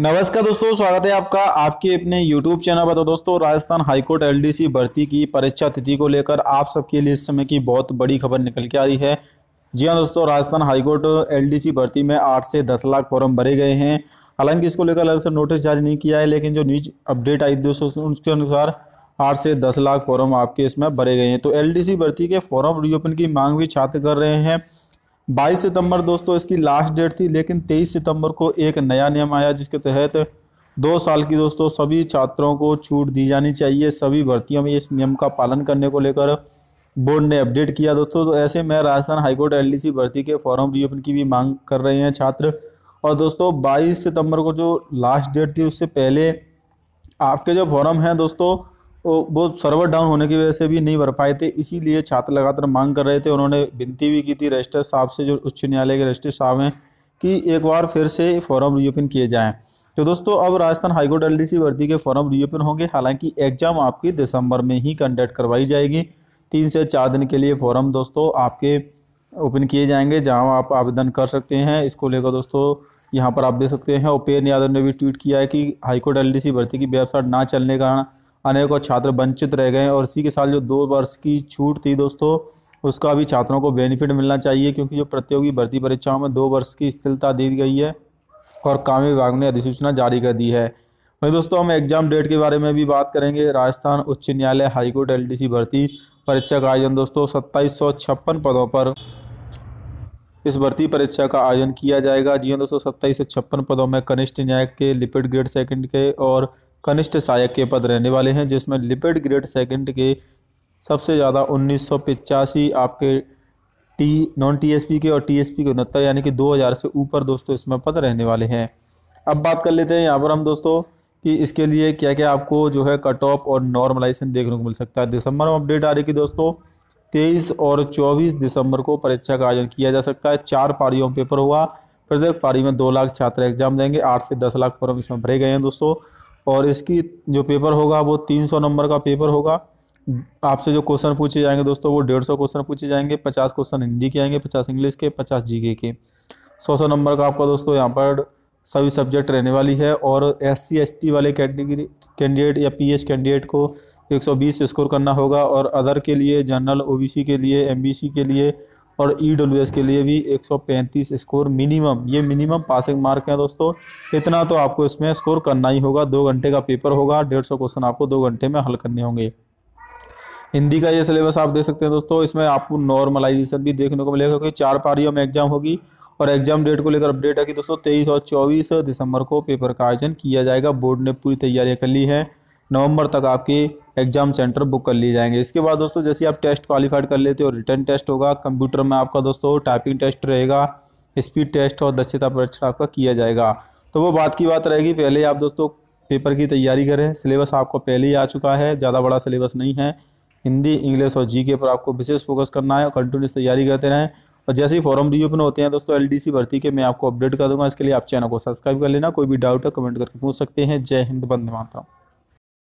नमस्कार दोस्तों स्वागत है आपका आपके अपने यूट्यूब चैनल पर तो दोस्तों राजस्थान हाईकोर्ट एल डी भर्ती की परीक्षा तिथि को लेकर आप सबके लिए इस समय की बहुत बड़ी खबर निकल के आ रही है जी हाँ दोस्तों राजस्थान हाईकोर्ट एल डी भर्ती में आठ से दस लाख फॉर्म भरे गए हैं हालांकि इसको लेकर अलग से नोटिस जारी नहीं किया है लेकिन जो न्यूज अपडेट आई दोस्तों उसके अनुसार आठ से दस लाख फॉर्म आपके इसमें भरे गए हैं तो एल भर्ती के फॉर्म रीओपन की मांग भी छात्र कर रहे हैं बाईस सितंबर दोस्तों इसकी लास्ट डेट थी लेकिन तेईस सितंबर को एक नया नियम आया जिसके तहत दो साल की दोस्तों सभी छात्रों को छूट दी जानी चाहिए सभी भर्तियों में इस नियम का पालन करने को लेकर बोर्ड ने अपडेट किया दोस्तों तो ऐसे में राजस्थान हाईकोर्ट एलडीसी भर्ती के फॉर्म रीओपन की भी मांग कर रहे हैं छात्र और दोस्तों बाईस सितंबर को जो लास्ट डेट थी उससे पहले आपके जो फॉर्म हैं दोस्तों तो वो सर्वर डाउन होने की वजह से भी नहीं भर पाए थे इसीलिए छात्र लगातार मांग कर रहे थे उन्होंने विनती भी की थी रजिस्टर साहब से जो उच्च न्यायालय के रजिस्टर साहब हैं कि एक बार फिर से फॉर्म रीओपन किए जाएँ तो दोस्तों अब राजस्थान हाईकोर्ट एल भर्ती के फॉर्म रीओपन होंगे हालांकि एग्जाम आपकी दिसंबर में ही कंडक्ट करवाई जाएगी तीन से चार दिन के लिए फॉरम दोस्तों आपके ओपन किए जाएंगे जहां आप आवेदन कर सकते हैं इसको लेकर दोस्तों यहां पर आप देख सकते हैं उपेन्द्र यादव ने भी ट्वीट किया है कि हाईकोर्ट एल भर्ती की वेबसाइट ना चलने के कारण अनेकों छात्र वंचित रह गए और इसी के साथ जो दो वर्ष की छूट थी दोस्तों उसका भी छात्रों को बेनिफिट मिलना चाहिए क्योंकि जो प्रतियोगी भर्ती परीक्षाओं में दो वर्ष की स्थिरता दी गई है और काम विभाग ने अधिसूचना जारी कर दी है वहीं दोस्तों हम एग्जाम डेट के बारे में भी बात करेंगे राजस्थान उच्च न्यायालय हाईकोर्ट एलडीसी भर्ती परीक्षा का आयोजन दोस्तों सत्ताईस पदों पर इस भर्ती परीक्षा का आयोजन किया जाएगा जी हाँ दोस्तों सत्ताईस सौ छप्पन पदों में कनिष्ठ न्यायिक के लिपिड ग्रेड सेकंड के और कनिष्ठ सहायक के पद रहने वाले हैं जिसमें लिपिड ग्रेड सेकंड के सबसे ज़्यादा उन्नीस आपके टी नॉन टीएसपी के और टीएसपी के उनहत्तर यानी कि 2000 से ऊपर दोस्तों इसमें पद रहने वाले हैं अब बात कर लेते हैं यहाँ पर हम दोस्तों कि इसके लिए क्या क्या आपको जो है कट ऑफ और नॉर्मलाइजेशन देखने को मिल सकता है दिसंबर में अपडेट आ रही कि दोस्तों तेईस और चौबीस दिसंबर को परीक्षा का आयोजन किया जा सकता है चार पारियों में पेपर हुआ प्रत्येक पारी में दो लाख छात्र एग्जाम देंगे आठ से दस लाख फॉर्म इसमें भरे गए हैं दोस्तों और इसकी जो पेपर होगा वो 300 नंबर का पेपर होगा आपसे जो क्वेश्चन पूछे जाएंगे दोस्तों वो डेढ़ सौ क्वेश्चन पूछे जाएंगे पचास क्वेश्चन हिंदी के आएंगे पचास इंग्लिश के पचास जीके के सौ सौ नंबर का आपका दोस्तों यहाँ पर सभी सब्जेक्ट रहने वाली है और एस सी एस टी वाले कैटेगरी कैंडिडेट या पी एच कैंडिडेट को एक सौ बीस स्कोर करना होगा और अदर के लिए जनरल ओ बी सी के लिए एम बी सी के लिए और ई e के लिए भी 135 स्कोर मिनिमम ये मिनिमम पासिंग मार्क है दोस्तों इतना तो आपको इसमें स्कोर करना ही होगा दो घंटे का पेपर होगा डेढ़ सौ क्वेश्चन आपको दो घंटे में हल करने होंगे हिंदी का ये सिलेबस आप देख सकते हैं दोस्तों इसमें आपको नॉर्मलाइजेशन भी देखने को मिलेगा क्योंकि चार पारियों में एग्जाम होगी और एग्जाम डेट को लेकर अपडेट है कि दोस्तों तेईस और चौबीस दिसंबर को पेपर का आयोजन किया जाएगा बोर्ड ने पूरी तैयारियाँ कर ली है नवंबर तक आपके एग्जाम सेंटर बुक कर लिए जाएंगे इसके बाद दोस्तों जैसे आप टेस्ट क्वालिफाइड कर लेते हो रिटर्न टेस्ट होगा कंप्यूटर में आपका दोस्तों टाइपिंग टेस्ट रहेगा स्पीड टेस्ट और दक्षता परीक्षण आपका किया जाएगा तो वो बात की बात रहेगी पहले आप दोस्तों पेपर की तैयारी करें सिलेबस आपको पहले ही आ चुका है ज़्यादा बड़ा सिलेबस नहीं है हिंदी इंग्लिश और जीके पर आपको विशेष फोकस करना है और कंटिन्यूस तैयारी करते रहें और जैसे ही फॉर्म रिव्यूपन होते हैं दोस्तों एलडीसी भर्ती के मैं आपको अपडेट कर दूंगा इसके लिए आप चैनल को सब्सक्राइब कर लेना कोई भी डाउट है कमेंट करके पूछ सकते हैं जय हिंद बंद मातरम